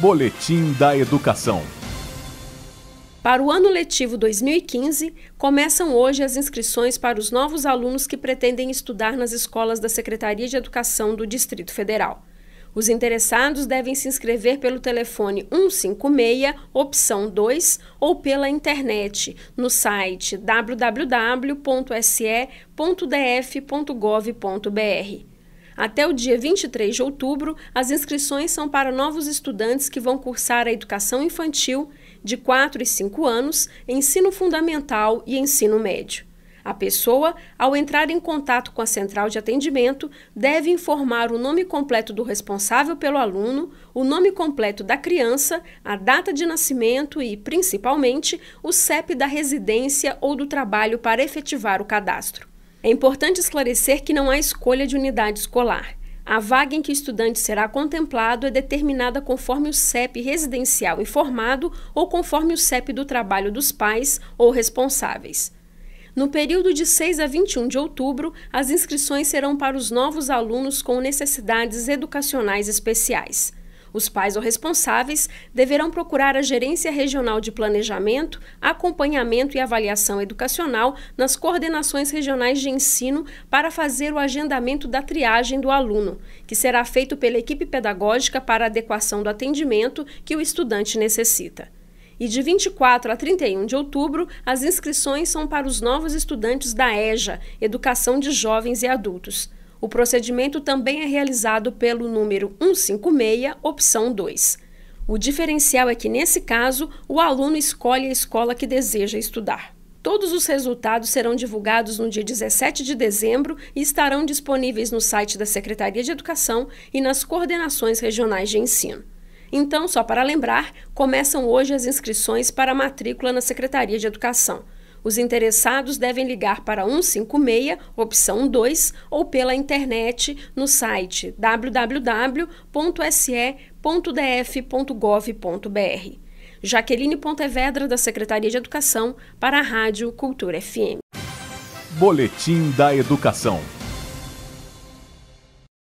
Boletim da Educação. Para o ano letivo 2015, começam hoje as inscrições para os novos alunos que pretendem estudar nas escolas da Secretaria de Educação do Distrito Federal. Os interessados devem se inscrever pelo telefone 156, opção 2, ou pela internet, no site www.se.df.gov.br. Até o dia 23 de outubro, as inscrições são para novos estudantes que vão cursar a educação infantil de 4 e 5 anos, ensino fundamental e ensino médio. A pessoa, ao entrar em contato com a central de atendimento, deve informar o nome completo do responsável pelo aluno, o nome completo da criança, a data de nascimento e, principalmente, o CEP da residência ou do trabalho para efetivar o cadastro. É importante esclarecer que não há escolha de unidade escolar. A vaga em que o estudante será contemplado é determinada conforme o CEP residencial informado ou conforme o CEP do trabalho dos pais ou responsáveis. No período de 6 a 21 de outubro, as inscrições serão para os novos alunos com necessidades educacionais especiais. Os pais ou responsáveis deverão procurar a Gerência Regional de Planejamento, Acompanhamento e Avaliação Educacional nas coordenações regionais de ensino para fazer o agendamento da triagem do aluno, que será feito pela equipe pedagógica para adequação do atendimento que o estudante necessita. E de 24 a 31 de outubro, as inscrições são para os novos estudantes da EJA, Educação de Jovens e Adultos. O procedimento também é realizado pelo número 156, opção 2. O diferencial é que, nesse caso, o aluno escolhe a escola que deseja estudar. Todos os resultados serão divulgados no dia 17 de dezembro e estarão disponíveis no site da Secretaria de Educação e nas coordenações regionais de ensino. Então, só para lembrar, começam hoje as inscrições para a matrícula na Secretaria de Educação. Os interessados devem ligar para 156, opção 2, ou pela internet no site www.se.df.gov.br. Jaqueline Pontevedra, da Secretaria de Educação, para a Rádio Cultura FM. Boletim da Educação.